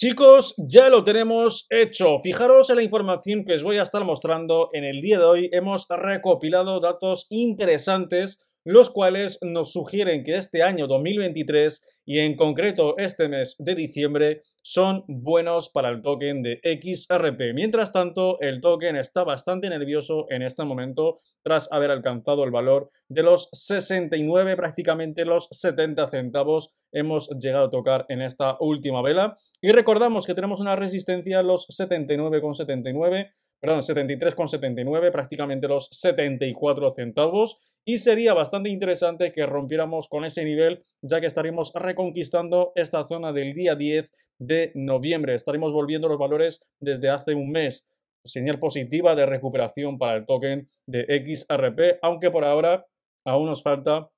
Chicos, ya lo tenemos hecho. Fijaros en la información que os voy a estar mostrando en el día de hoy. Hemos recopilado datos interesantes, los cuales nos sugieren que este año 2023 y en concreto este mes de diciembre son buenos para el token de XRP. Mientras tanto, el token está bastante nervioso en este momento tras haber alcanzado el valor de los 69, prácticamente los 70 centavos hemos llegado a tocar en esta última vela. Y recordamos que tenemos una resistencia a los 79,79, perdón, 73,79, prácticamente los 74 centavos y sería bastante interesante que rompiéramos con ese nivel ya que estaríamos reconquistando esta zona del día 10 de noviembre. Estaremos volviendo los valores desde hace un mes. Señal positiva de recuperación para el token de XRP, aunque por ahora aún nos falta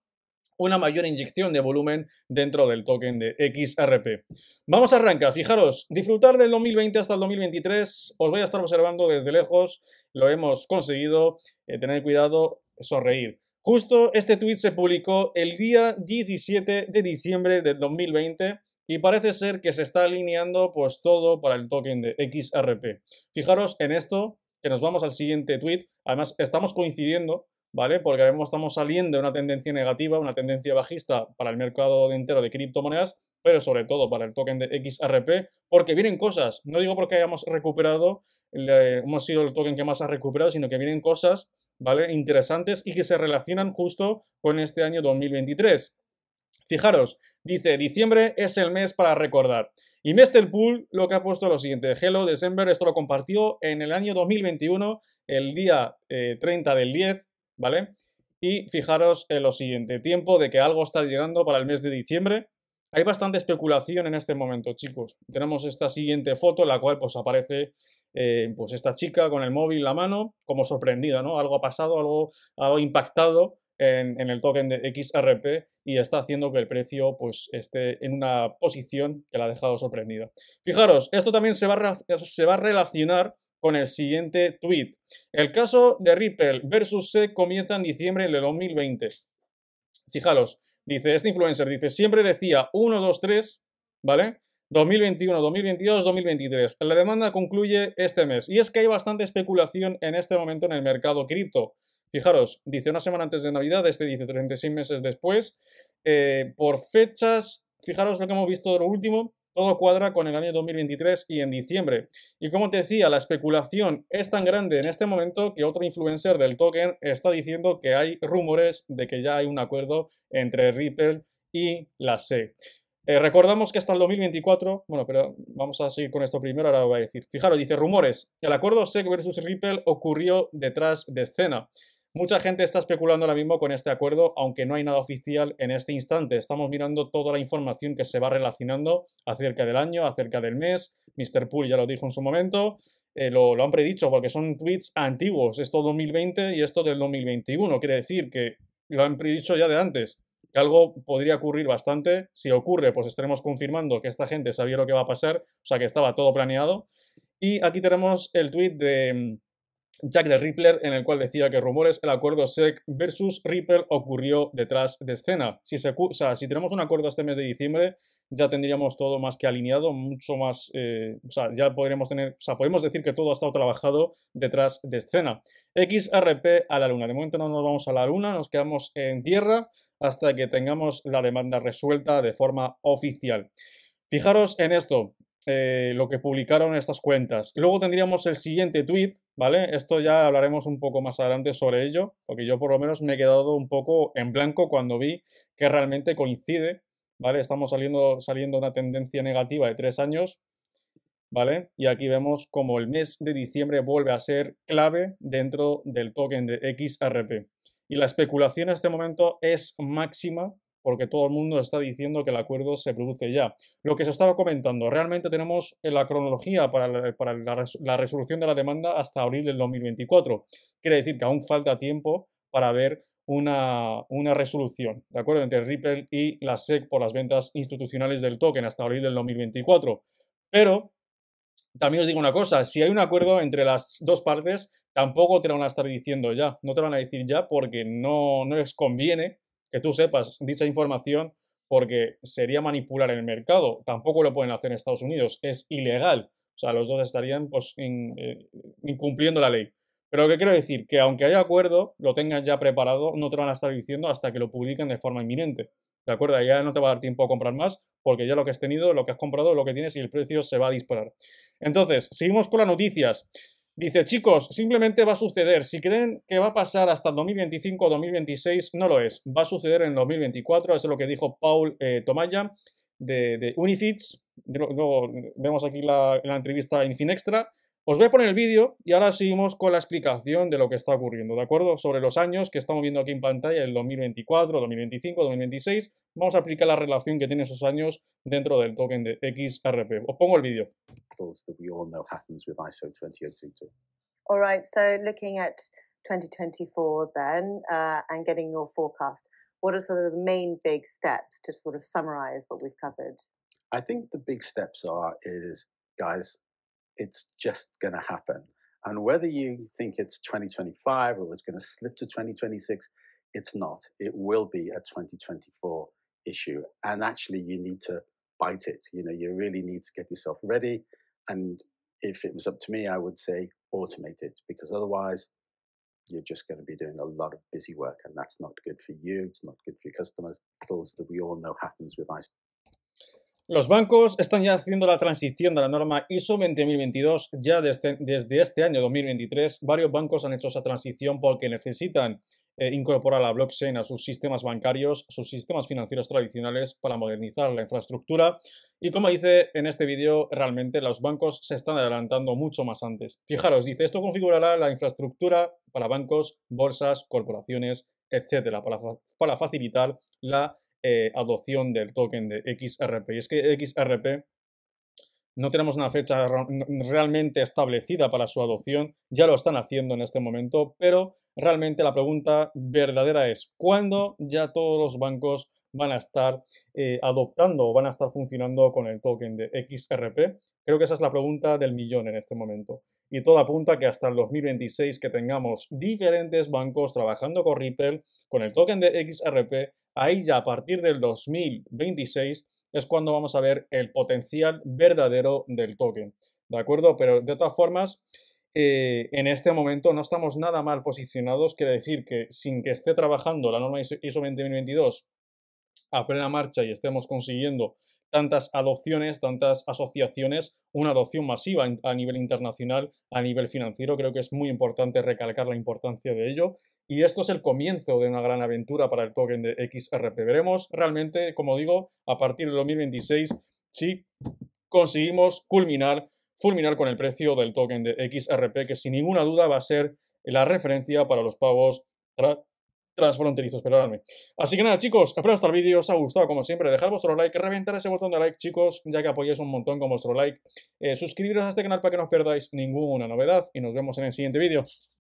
una mayor inyección de volumen dentro del token de XRP. Vamos a arrancar, fijaros, disfrutar del 2020 hasta el 2023, os voy a estar observando desde lejos, lo hemos conseguido, eh, tener cuidado, sonreír. Justo este tweet se publicó el día 17 de diciembre de 2020 y parece ser que se está alineando pues todo para el token de XRP. Fijaros en esto, que nos vamos al siguiente tweet. Además, estamos coincidiendo, ¿vale? Porque estamos saliendo de una tendencia negativa, una tendencia bajista para el mercado entero de criptomonedas, pero sobre todo para el token de XRP, porque vienen cosas. No digo porque hayamos recuperado, hemos sido el token que más ha recuperado, sino que vienen cosas ¿vale? Interesantes y que se relacionan justo con este año 2023. Fijaros, dice, diciembre es el mes para recordar. Y pool lo que ha puesto lo siguiente, Hello December, esto lo compartió en el año 2021, el día 30 eh, del 10, ¿vale? Y fijaros en lo siguiente, tiempo de que algo está llegando para el mes de diciembre. Hay bastante especulación en este momento, chicos. Tenemos esta siguiente foto, la cual pues aparece eh, pues esta chica con el móvil en la mano, como sorprendida, ¿no? Algo ha pasado, algo, ha impactado en, el token de XRP y está haciendo que el precio pues, esté en una posición que la ha dejado sorprendida. Fijaros, esto también se va a, relacionar con el siguiente tweet. El caso de Ripple versus SEC comienza en diciembre del 2020. Fijaros, dice este influencer, dice, siempre decía 1, 2, 3, ¿vale? 2021, 2022, 2023. La demanda concluye este mes. Y es que hay bastante especulación en este momento en el mercado cripto. Fijaros, dice una semana antes de Navidad, este dice 36 meses después. Eh, por fechas, fijaros lo que hemos visto de lo último, todo cuadra con el año 2023 y en diciembre. Y como te decía, la especulación es tan grande en este momento que otro influencer del token está diciendo que hay rumores de que ya hay un acuerdo entre Ripple y la SEC. Eh, recordamos que hasta el 2024, bueno, pero vamos a seguir con esto primero, ahora voy a decir. Fijaros, dice rumores. El acuerdo SEC versus Ripple ocurrió detrás de escena. Mucha gente está especulando ahora mismo con este acuerdo, aunque no hay nada oficial en este instante. Estamos mirando toda la información que se va relacionando acerca del año, acerca del mes. Mr. Pool ya lo dijo en su momento. Eh, lo, lo han predicho porque son tweets antiguos. Esto 2020 y esto del 2021. Quiere decir que lo han predicho ya de antes algo podría ocurrir bastante. Si ocurre, pues estaremos confirmando que esta gente sabía lo que va a pasar, o sea que estaba todo planeado. Y aquí tenemos el tweet de mm, Jack de Rippler en el cual decía que rumores el acuerdo SEC versus Ripple ocurrió detrás de escena. Si, se, o si tenemos un acuerdo este mes de diciembre, ya tendríamos todo más que alineado, mucho más, eh, o sea, ya podríamos tener, o sea, podemos decir que todo ha estado trabajado detrás de escena. XRP a la luna, de momento no nos vamos a la luna, nos quedamos en tierra, hasta que tengamos la demanda resuelta de forma oficial. Fijaros en esto, eh, lo que publicaron estas cuentas. Luego tendríamos el siguiente tweet, ¿vale? Esto ya hablaremos un poco más adelante sobre ello, porque yo por lo menos me he quedado un poco en blanco cuando vi que realmente coincide, ¿vale? Estamos saliendo, saliendo una tendencia negativa de tres años, ¿vale? Y aquí vemos como el mes de diciembre vuelve a ser clave dentro del token de XRP. Y la especulación en este momento es máxima porque todo el mundo está diciendo que el acuerdo se produce ya. Lo que se estaba comentando, realmente tenemos la cronología para, la, resolución de la demanda hasta abril del 2024. Quiere decir que aún falta tiempo para ver una, una, resolución, ¿de acuerdo? Entre Ripple y la SEC por las ventas institucionales del token hasta abril del 2024. Pero también os digo una cosa, si hay un acuerdo entre las dos partes, tampoco te lo van a estar diciendo ya, no te lo van a decir ya porque no, no les conviene que tú sepas dicha información porque sería manipular el mercado, tampoco lo pueden hacer en Estados Unidos, es ilegal, o sea, los dos estarían pues, eh, incumpliendo la ley. Pero lo que quiero decir, que aunque haya acuerdo, lo tengan ya preparado, no te van a estar diciendo hasta que lo publiquen de forma inminente. ¿de acuerdo? Ya no te va a dar tiempo a comprar más porque ya lo que has tenido, lo que has comprado, lo que tienes y el precio se va a disparar. Entonces, seguimos con las noticias. Dice, chicos, simplemente va a suceder. Si creen que va a pasar hasta 2025 o 2026, no lo es. Va a suceder en 2024. Eso es lo que dijo Paul eh, Tomaya de, de Unifits. Luego vemos aquí la, la entrevista en Finextra. Os voy a poner el vídeo y ahora seguimos con la explicación de lo que está ocurriendo, ¿de acuerdo? Sobre los años que estamos viendo aquí en pantalla, el 2024, 2025, 2026, vamos a aplicar la relación que tienen esos años dentro del token de XRP. Os pongo el vídeo. All right, so looking at 2024 then uh, and getting your forecast, what are sort of the main big steps to sort of summarize what we've covered? I think the big steps are is guys it's just going to happen. And whether you think it's 2025 or it's going to slip to 2026, it's not. It will be a 2024 issue. And actually, you need to bite it. You know, you really need to get yourself ready. And if it was up to me, I would say automate it because otherwise, you're just going to be doing a lot of busy work. And that's not good for you. It's not good for your customers. Battles that we all know happens with ice Los bancos están ya haciendo la transición de la norma ISO 20022 ya este, desde, este año 2023. Varios bancos han hecho esa transición porque necesitan eh, incorporar la blockchain a sus sistemas bancarios, sus sistemas financieros tradicionales para modernizar la infraestructura. Y como dice en este vídeo, realmente los bancos se están adelantando mucho más antes. Fijaros, dice, esto configurará la infraestructura para bancos, bolsas, corporaciones, etcétera, para, para facilitar la eh, adopción del token de XRP. Y es que XRP no tenemos una fecha realmente establecida para su adopción, ya lo están haciendo en este momento, pero realmente la pregunta verdadera es, ¿cuándo ya todos los bancos van a estar eh, adoptando o van a estar funcionando con el token de XRP? Creo que esa es la pregunta del millón en este momento. Y todo apunta que hasta el 2026 que tengamos diferentes bancos trabajando con Ripple, con el token de XRP ahí ya a partir del 2026 es cuando vamos a ver el potencial verdadero del token. ¿De acuerdo? Pero de todas formas, eh, en este momento no estamos nada mal posicionados, quiere decir que sin que esté trabajando la norma ISO 2022 a plena marcha y estemos consiguiendo tantas adopciones, tantas asociaciones, una adopción masiva a nivel internacional, a nivel financiero, creo que es muy importante recalcar la importancia de ello y esto es el comienzo de una gran aventura para el token de XRP. Veremos realmente, como digo, a partir del 2026 si conseguimos culminar, fulminar con el precio del token de XRP, que sin ninguna duda va a ser la referencia para los pagos transfronterizos. Perdóname. Así que nada, chicos, espero que el este vídeo os ha gustado, como siempre. Dejad vuestro like, reventar ese botón de like, chicos, ya que apoyáis un montón con vuestro like. Eh, suscribiros a este canal para que no os perdáis ninguna novedad y nos vemos en el siguiente vídeo.